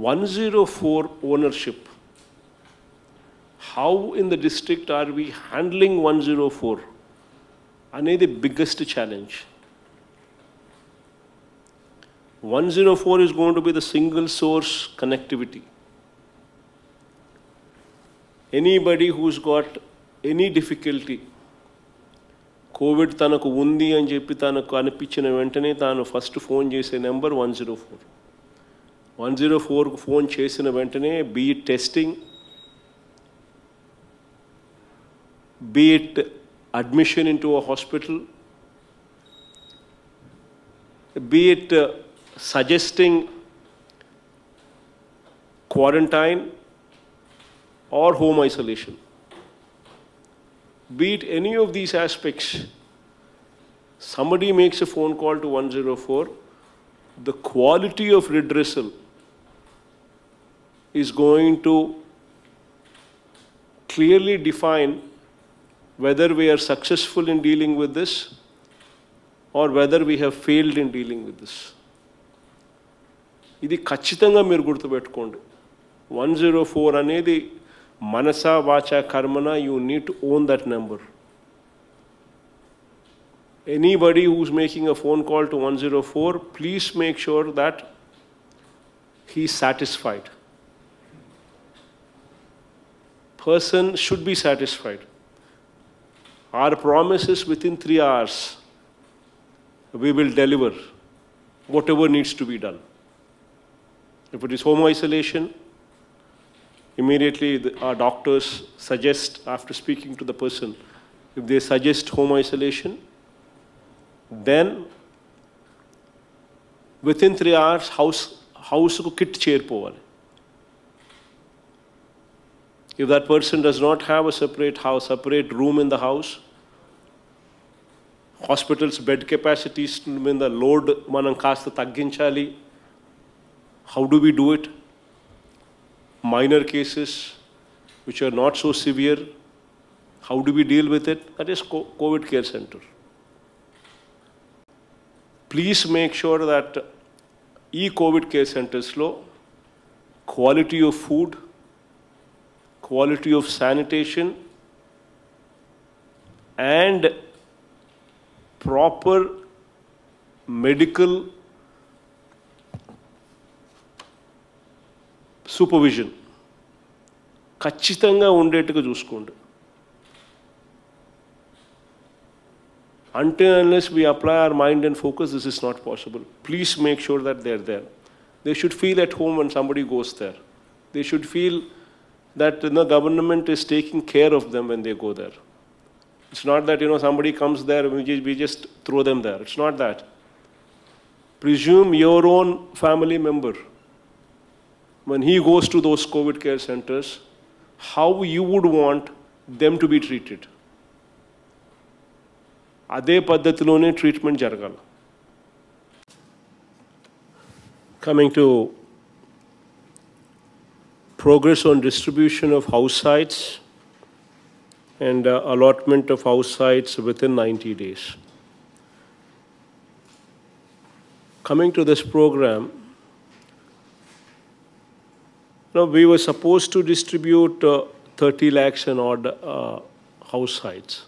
104 ownership. How in the district are we handling 104? I Ane the biggest challenge. 104 is going to be the single source connectivity. Anybody who's got any difficulty, COVID tanaku undi and jepi tanaku anipichina ventane tanu first phone jese number 104. 104 phone chase in a ventane, be it testing, be it admission into a hospital, be it uh, suggesting quarantine or home isolation, be it any of these aspects, somebody makes a phone call to 104, the quality of redressal is going to clearly define whether we are successful in dealing with this or whether we have failed in dealing with this. ఇది ఖచ్చితంగా మీరు గుర్తుపెట్టుకోండి one zero four అనేది మనస వాచ కర్మన you need to own that number anybody who's making a phone call to one zero four please make sure that he satisfied person should be satisfied. Our promise is within three hours, we will deliver whatever needs to be done. If it is home isolation, immediately the, our doctors suggest, after speaking to the person, if they suggest home isolation, then within three hours house house kit chair power. If that person does not have a separate house, separate room in the house, hospital's bed capacities, when the load manankasta tagginchali, how do we do it? Minor cases, which are not so severe, how do we deal with it? That is COVID care center. Please make sure that e-COVID care centers low, quality of food, quality of sanitation and proper medical supervision. ఖచ్చితంగా ఉండేట్టుగా చూసుకోండి until unless we apply our mind and focus, this is not possible. Please make sure that they're there. They should feel at home when somebody goes there. They should feel that you know, government is taking care of them when they go there. It's not that you know somebody comes there we just, we just throw them there. It's not that. Presume your own family member. When he goes to those COVID care centers, how you would want them to be treated. అదే పద్ధతిలోనే treatment జరగాలి Coming to progress on distribution of house sites and uh, allotment of house sites within 90 days. Coming to this program, now we were supposed to distribute uh, 30 lakhs and odd uh, house sites.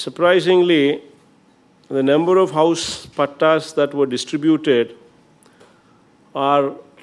surprisingly, the number of house pattas that were distributed are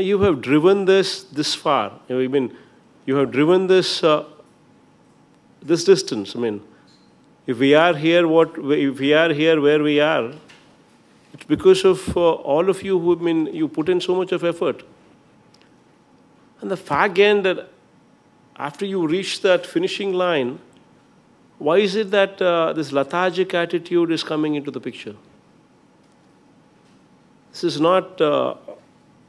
you have driven this this far. You know, I mean, you have driven this uh, this distance. I mean, if we are here, what if we are here where we are? It's because of uh, all of you who I mean you put in so much of effort. And the fact again that after you reach that finishing line, why is it that uh, this lethargic attitude is coming into the picture? This is not uh,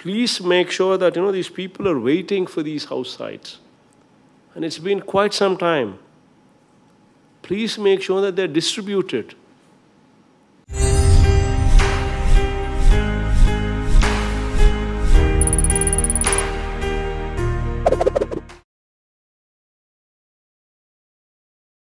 please make sure that, you know, these people are waiting for these house sites. And it's been quite some time. Please make sure that they're distributed